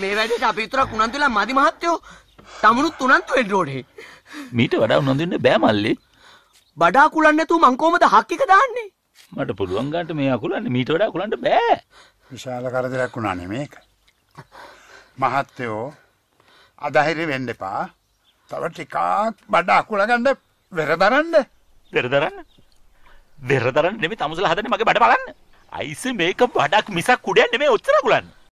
මේ වැඩට අපි විතරක් උනන්දු වෙලා මදි මහත්තයෝ තමනුත් උනන්දු වෙන්න ඕනේ. මීට වඩා උනන්දු වෙන්න බෑ මල්ලේ. බඩා කුලන්නේ නැතුව මං කොහමද හක් එක දාන්නේ? මට පුළුවන් ගන්නට මේ අකුලන්නේ මීට වඩා කුලන්න බෑ. විශාල කරදරයක් උනානේ මේක. මහත්තයෝ අධෛර්ය වෙන්න එපා. තව ටිකක් බඩ අකුල ගන්න වෙරදරන්න. වෙරදරන්න. වෙරදරන්න නෙමෙයි තමුසලා හදන්නේ මගේ බඩ බලන්න. අයිසෙ මේක බඩක් මිසක් කුඩයක් නෙමෙයි ඔච්චර කුලන්නේ.